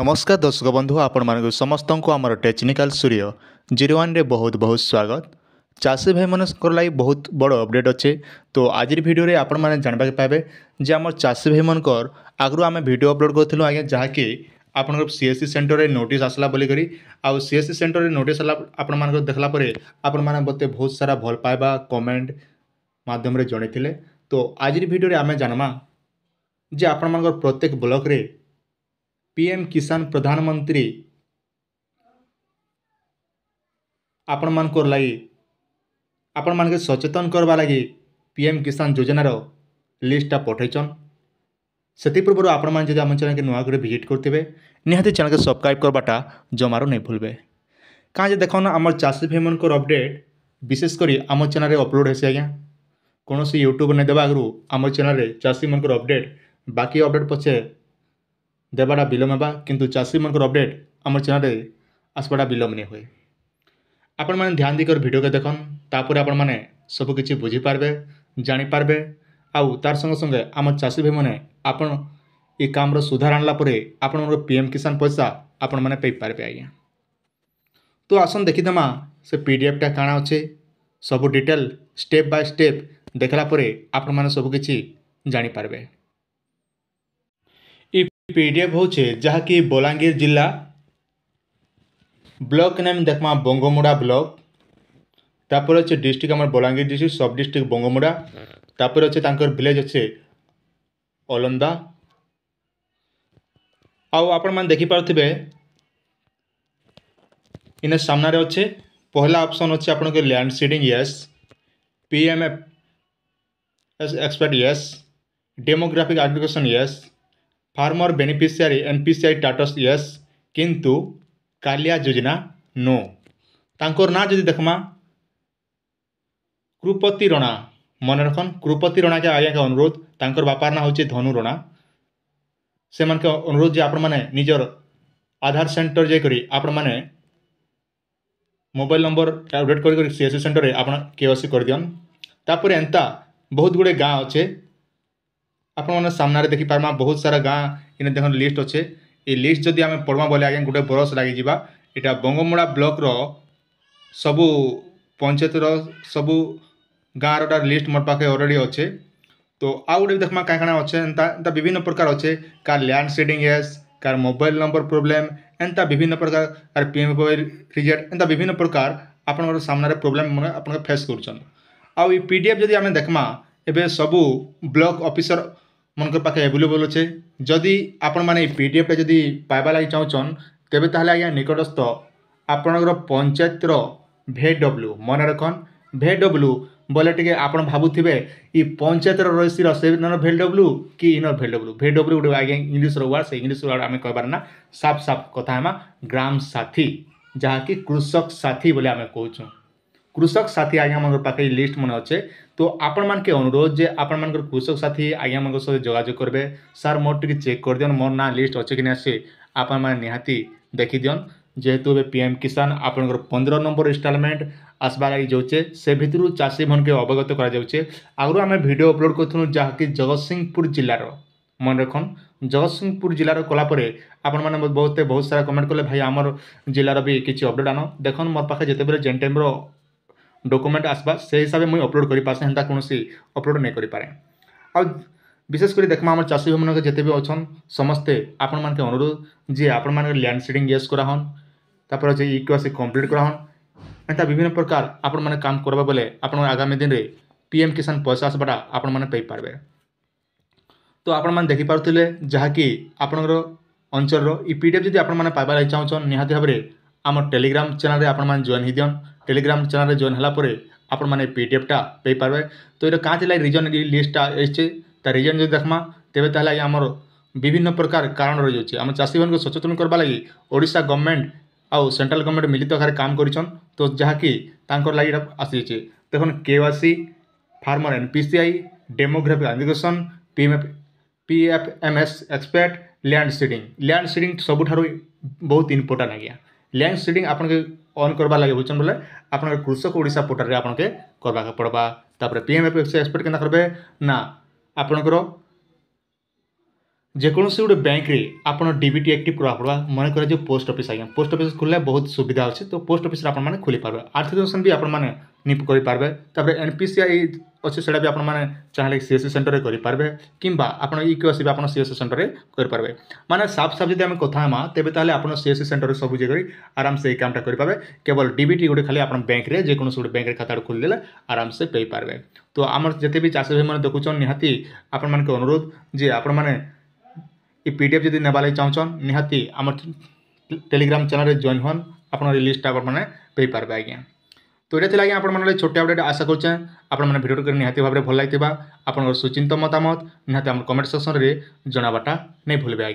ନମସ୍କାର ଦର୍ଶକ ବନ୍ଧୁ ଆପଣମାନଙ୍କୁ ସମସ୍ତଙ୍କୁ ଆମର ଟେକ୍ନିକାଲ୍ ସୂର୍ଯ୍ୟ ଜିରୋ ୱାନ୍ରେ ବହୁତ ବହୁତ ସ୍ୱାଗତ ଚାଷୀ ଭାଇମାନଙ୍କର ଲାଗି ବହୁତ ବଡ଼ ଅପଡ଼େଟ୍ ଅଛେ ତ ଆଜିର ଭିଡ଼ିଓରେ ଆପଣମାନେ ଜାଣିବାକୁ ପାଇବେ ଯେ ଆମର ଚାଷୀ ଭାଇମାନଙ୍କର ଆଗରୁ ଆମେ ଭିଡ଼ିଓ ଅପଲୋଡ଼ କରିଥିଲୁ ଆଜ୍ଞା ଯାହାକି ଆପଣଙ୍କର ସି ଏସ୍ ସି ସେଣ୍ଟରରେ ନୋଟିସ୍ ଆସିଲା ବୋଲିକରି ଆଉ ସି ଏସ୍ ସି ସେଣ୍ଟରରେ ନୋଟିସ୍ ହେଲା ଆପଣମାନଙ୍କୁ ଦେଖିଲା ପରେ ଆପଣମାନେ ମୋତେ ବହୁତ ସାରା ଭଲ ପାଇବା କମେଣ୍ଟ ମାଧ୍ୟମରେ ଜଣାଇଥିଲେ ତ ଆଜିର ଭିଡ଼ିଓରେ ଆମେ ଜାଣିବା ଯେ ଆପଣମାନଙ୍କର ପ୍ରତ୍ୟେକ ବ୍ଲକ୍ରେ पीएम किसान प्रधानमନ୍ତ୍ରୀ ଆପଣମାନଙ୍କର ଲାଗି ଆପଣମାନଙ୍କୁ ସଚେତନ କରିବା ଲାଗି ପିଏମ୍ କିଷାନ ଯୋଜନାର ଲିଷ୍ଟଟା ପଠାଇଛନ୍ ସେଥିପୂର୍ବରୁ ଆପଣମାନେ ଯଦି ଆମ ଚ୍ୟାନେଲ୍କେ ନୂଆ କରି ଭିଜିଟ୍ କରିଥିବେ ନିହାତି ଚ୍ୟାନେଲ୍କେ ସବସ୍କ୍ରାଇବ୍ କରିବାଟା ଜମାରୁ ନାଇଁ ଭୁଲବେ କାଁ ଯେ ଦେଖନ୍ ଆମର ଚାଷୀ ଭାଇମାନଙ୍କର ଅପଡ଼େଟ୍ ବିଶେଷ କରି ଆମ ଚ୍ୟାନେଲ୍ରେ ଅପଲୋଡ଼୍ ହେସି ଆଜ୍ଞା କୌଣସି ୟୁଟ୍ୟୁବ୍ ନାଇଁ ଦେବା ଆଗରୁ ଆମର ଚ୍ୟାନେଲ୍ରେ ଚାଷୀମାନଙ୍କର ଅପଡ଼େଟ୍ ବାକି ଅପଡ଼େଟ୍ ପଛେ ଦେବାଟା ବିଳମ୍ବ ହେବା କିନ୍ତୁ ଚାଷୀମାନଙ୍କର ଅପଡ଼େଟ୍ ଆମର ଚ୍ୟାନେଲ୍ରେ ଆସିବାଟା ବିଳମ୍ବ ନି ହୁଏ ଆପଣମାନେ ଧ୍ୟାନ ଦେଇକରି ଭିଡ଼ିଓକେ ଦେଖନ୍ ତାପରେ ଆପଣମାନେ ସବୁକିଛି ବୁଝିପାରବେ ଜାଣିପାରବେ ଆଉ ତାର ସଙ୍ଗେ ସଙ୍ଗେ ଆମ ଚାଷୀ ଭାଇମାନେ ଆପଣ ଏ କାମର ସୁଧାର ଆଣିଲା ପରେ ଆପଣଙ୍କର ପି ଏମ୍ କିଷାନ ପଇସା ଆପଣମାନେ ପାଇପାରିବେ ଆଜ୍ଞା ତ ଆସନ୍ ଦେଖିଦେମା ସେ ପି ଡି ଏଫ୍ଟା କାଣା ଅଛେ ସବୁ ଡିଟେଲ୍ ଷ୍ଟେପ୍ ବାଇ ଷ୍ଟେପ୍ ଦେଖିଲା ପରେ ଆପଣମାନେ ସବୁକିଛି ଜାଣିପାରିବେ ପିଡ଼ିଏଫ୍ ହେଉଛେ ଯାହାକି ବଲାଙ୍ଗୀର ଜିଲ୍ଲା ବ୍ଲକ୍ ନେମ୍ ଦେଖ୍ମା ବଙ୍ଗମୁଡ଼ା ବ୍ଲକ୍ ତାପରେ ଅଛେ ଡିଷ୍ଟ୍ରିକ୍ଟ ଆମର Balangir district sub district Bangomunda ତାପରେ ଅଛେ ତାଙ୍କର ଭିଲେଜ୍ ଅଛେ ଅଲନ୍ଦା ଆଉ ଆପଣମାନେ ଦେଖିପାରୁଥିବେ ଇନେ ସାମ୍ନାରେ ଅଛେ ପହଲା ଅପସନ୍ ଅଛେ ଆପଣଙ୍କର land seeding yes P M F expert yes demographic agriculture yes farmer beneficiary NPCI status yes କିନ୍ତୁ କାଲିଆ ଯୋଜନା ନୋ ତାଙ୍କର ନାଁ ଯଦି ଦେଖ୍ମା କୃପତି ରଣା ମନେ ରଖନ୍ କୃପତି ରଣାକେ ଆଜ୍ଞାକେ ଅନୁରୋଧ ତାଙ୍କର ବାପାର ନାଁ ହେଉଛି ଧନୁ ରଣା ସେମାନକେ ଅନୁରୋଧ ଯେ ଆପଣମାନେ ନିଜର ଆଧାର ସେଣ୍ଟର ଯାଇକରି ଆପଣମାନେ ମୋବାଇଲ ନମ୍ବର ଅପଡ଼େଟ୍ କରିକରି ସି ଏସ୍ ସି ସେଣ୍ଟରରେ ଆପଣ କେ ୱାଇ ସି କରିଦିଅନ୍ ତାପରେ ଏନ୍ତା ବହୁତ ଗୁଡ଼ିଏ ଗାଁ ଅଛେ ଆପଣମାନେ ସାମ୍ନାରେ ଦେଖିପାର୍ମା ବହୁତ ସାରା ଗାଁ ଇନେ ଦେଖନ୍ତୁ ଲିଷ୍ଟ ଅଛେ ଏ ଲିଷ୍ଟ ଯଦି ଆମେ ପଢ଼୍ମା ବୋଲେ ଆଜ୍ଞା ଗୋଟେ ବରଷ ଲାଗିଯିବା ଏଇଟା ବଙ୍ଗମୁଡ଼ା ବ୍ଲକ୍ର ସବୁ ପଞ୍ଚାୟତର ସବୁ ଗାଁର ଟା ଲିଷ୍ଟ ମୋର ପାଖେ ଅଲରେଡ଼ି ଅଛେ ତ ଆଉ ଗୋଟେ ଦେଖ୍ମା କାଁ କାଣା ଅଛେ ଏନ୍ତା ଏନ୍ତା ବିଭିନ୍ନ ପ୍ରକାର ଅଛେ କାର୍ ଲ୍ୟାଣ୍ଡ ସେଡ଼ିଂ ଏସ୍ କାର୍ ମୋବାଇଲ୍ ନମ୍ବର ପ୍ରୋବ୍ଲେମ୍ ଏନ୍ତା ବିଭିନ୍ନ ପ୍ରକାର କାର୍ ପି ଏମ୍ ରିଜେକ୍ଟ ଏନ୍ତା ବିଭିନ୍ନ ପ୍ରକାର ଆପଣଙ୍କର ସାମ୍ନାରେ ପ୍ରୋବ୍ଲେମ୍ ମାନେ ଆପଣ ଫେସ୍ କରୁଛନ୍ ଆଉ ଇ ପି ଡ଼ି ଏଫ୍ ଯଦି ଆମେ ଦେଖ୍ମା ଏବେ ସବୁ ବ୍ଲକ୍ ଅଫିସର ମନଙ୍କର୍ ପାଖେ ଏଭେଲେବଲ୍ ଅଛେ ଯଦି ଆପଣମାନେ ଏଇ ପିଡ଼ିଏଫ୍ଟା ଯଦି ପାଇବାର୍ ଲାଗି ଚାହୁଁଛନ୍ ତେବେ ତାହେଲେ ଆଜ୍ଞା ନିକଟସ୍ଥ ଆପଣଙ୍କର ପଞ୍ଚାୟତର ଭେ ଡବ୍ଲୁ ମନେ ରଖନ୍ ଭେ ଡବ୍ଲୁ ବୋଲେ ଟିକେ ଆପଣ ଭାବୁଥିବେ ଇ ପଞ୍ଚାୟତର ରହିସିର ସେନ ଭେ ଡବ୍ଲୁ କି ଇନ ଭେ ଡବ୍ଲୁ ଭେ ଡବ୍ଲୁ ଗୋଟେ ଆଜ୍ଞା ଇଂଲିଶ୍ର ୱାର୍ଡ଼ ସେ ଇଂଲିଶ୍ ୱାର୍ଡ଼ ଆମେ କହିବାର ନା ସାଫ୍ ସାଫ୍ କଥା ହେମା ଗ୍ରାମ ସାଥୀ ଯାହାକି କୃଷକ ସାଥୀ ବୋଲି ଆମେ କହୁଛୁ କୃଷକ ସାଥୀ ଆଜ୍ଞା ଆମର ପାଖେ ଲିଷ୍ଟ ମାନେ ଅଛେ তো ଆପଣମାନକେ ଅନୁରୋଧ ଯେ ଆପଣମାନଙ୍କର କୃଷକ ସାଥୀ ଆଜ୍ଞାମାନଙ୍କ ସହ ଯୋଗାଯୋଗ କରିବେ ସାର୍ ମୋର ଟିକେ ଚେକ୍ କରିଦିଅନ୍ ମୋର ନାଁ ଲିଷ୍ଟ ଅଛି କି ନାହିଁ ସେ ଆପଣମାନେ ନିହାତି ଦେଖିଦିଅନ୍ ଯେହେତୁ ଏବେ ପି ଏମ୍ କିଷାନ ଆପଣଙ୍କର ପନ୍ଦର ନମ୍ବର ଇନଷ୍ଟଲମେଣ୍ଟ ଆସବା ଲାଗି ଯାଉଛେ ସେ ଭିତରୁ ଚାଷୀମାନକେ ଅବଗତ କରାଯାଉଛେ ଆଗରୁ ଆମେ ଭିଡ଼ିଓ ଅପଲୋଡ଼ କରିଥିଲୁ ଯାହାକି ଜଗତସିଂହପୁର ଜିଲ୍ଲାର ମନେ ରଖନ୍ ଜଗତସିଂହପୁର ଜିଲ୍ଲାର କଲା ପରେ ଆପଣମାନେ ବହୁତ ବହୁତ ସାରା କମେଣ୍ଟ କଲେ ଭାଇ ଆମର ଜିଲ୍ଲାର ବି କିଛି ଅପଡ଼େଟ୍ ଆଣ ଦେଖନ୍ ମୋ ପାଖେ ଯେତେବେଳେ ଜେନ୍ ଟାଇମ୍ର ডকুমেন্ট আসবা সেই হিসাবে মুই অপলোড করে করিপারসে হেন্তা কোণী অপলোড নাই করিপারে আউ বিশেষ করে দেখমা আমার চাষী ভাই যেতে অছন সমস্তে আপন মানকে অনুরোধ যে আপন মানকে ল্যান্ড সিডিং ইয়েস করা হন তারপর হচ্ছে ইকুয়াসি কমপ্লিট করা হন এটা বিভিন্ন প্রকার আপন মানে কাম করবা বলে আপনার আগামী দিনে পিএম কিষান পয়সা আসবাটা আপন মানে পাই পারবে তো আপন মানে দেখি পারুলে দেখিপারুলে কি আপনার অঞ্চলর ই e পিডিএফ যদি আপন মানে পাইবার চাহছন নিহাতি ভাবে আমার ଟେଲିଗ୍ରାମ ଚ୍ୟାନେଲରେ ଆପଣମାନେ ଜଏନ୍ ହେଇଦିଅନ୍ ଟେଲିଗ୍ରାମ ଚ୍ୟାନେଲରେ ଜଏନ୍ ହେଲା ପରେ ଆପଣମାନେ ପିଡ଼ିଏଫ୍ଟା ପାଇପାରିବେ ତ ଏଇଟା କାଁଥିର୍ ଲାଗି ରିଜନ୍ ଇ ଲିଷ୍ଟଟା ଆସିଛେ ତା ରିଜନ୍ ଯଦି ଦେଖ୍ମା ତେବେ ତାର୍ ଲାଗି ଆମର ବିଭିନ୍ନ ପ୍ରକାର କାରଣ ରହିଅଛି ଆମେ ଚାଷୀମାନଙ୍କୁ ସଚେତନ କରିବା ଲାଗି ଓଡ଼ିଶା ଗଭର୍ଣ୍ଣମେଣ୍ଟ ଆଉ ସେଣ୍ଟ୍ରାଲ ଗଭର୍ଣ୍ଣମେଣ୍ଟ ମିଳିତ ଭାବରେ କାମ କରିଛନ୍ ତ ଯାହାକି ତାଙ୍କର ଲାଗି ଏଇଟା ଆସିଅଛି ଦେଖନ୍ K Y C farmer N P C I demographic indication P M P F M S expect land seeding land seeding ସବୁଠାରୁ ବହୁତ ଇମ୍ପୋର୍ଟାଣ୍ଟ ଆଜ୍ଞା ল্যান্ড সিডিং আপনাকে অন করবার লাগে বুঝছেন বলে আপনার কৃষক ওড়িশা পোর্টালে আপনাকে করবাকে পড়বা তারপরে পিএম এফ এক্সপোর্ট কেনা করবে না আপনার যেকୌণସି ଗୋଟେ ବ୍ୟାଙ୍କରେ ଆପଣ ଡିବିଟି ଆକ୍ଟିଭ୍ କରିବାକୁ ପଡ଼ିବ ମନେକର ଯେଉଁ ପୋଷ୍ଟ ଅଫିସ୍ ଆଜ୍ଞା ପୋଷ୍ଟ ଅଫିସ୍ ଖୋଲିଲେ ବହୁତ ସୁବିଧା ଅଛି ତ ପୋଷ୍ଟ ଅଫିସ୍ରେ ଆପଣମାନେ ଖୋଲିପାରିବେ ଆର୍ଥିକ ବି ଆପଣମାନେ ନିପ କରିପାରିବେ ତାପରେ ଏନ୍ ପି ସି ଆଇ ଅଛି ସେଇଟା ବି ଆପଣମାନେ ଚାହିଁଲେ ସି ଏସ୍ ସି ସେଣ୍ଟର୍ରେ କରିପାରିବେ କିମ୍ବା ଆପଣ ଇ କ୍ୟୁ ଆସିବେ ଆପଣ ସି ଏସ୍ ସି ସେଣ୍ଟର୍ରେ କରିପାରିବେ ମାନେ ସାଫ୍ ସାଫ୍ ଯଦି ଆମେ କଥା ହେମା ତେବେ ତାହେଲେ ଆପଣ ସି ଏସ୍ ସି ସେଣ୍ଟର୍ରେ ସବୁ ଯାଇକରି ଆରାମସେ ଏଇ କାମଟା କରିପାରିବେ କେବଳ ଡିବିଟି ଗୋଟେ ଖାଲି ଆପଣ ବ୍ୟାଙ୍କରେ ଯେକୌଣସି ଗୋଟେ ବ୍ୟାଙ୍କରେ ଖାତାଟା ଖୋଲିଦେଲେ ଆରାମସେ ପାଇପାରିବେ ତ ଆମର ଯେତେ ବି ଚାଷୀ ଭାଇମାନେ ଦେଖୁଛନ୍ ନିହାତି ଆପଣମାନଙ୍କୁ ଅନୁରୋଧ ଯେ ଆପଣମାନେ এই পিডিএফ যদি নেবার লাগি চাহুছন নিহতি আমার টেলিগ্রাম চ্যানেলে জয়েন হন আপনার এই লিস্টটা আপনার পেপারবে আজ্ঞা তো এটা লাগে আপনার ছোট আপডেট আশা করছে আপনার ভিডিওটি নিহতি ভাবে ভাল লাগি আপনার সুচিন্ত মতামত নিহতি আমার কমেন্ট সেকশনরে জনাবাটা নেই ভুলবে আজ্ঞা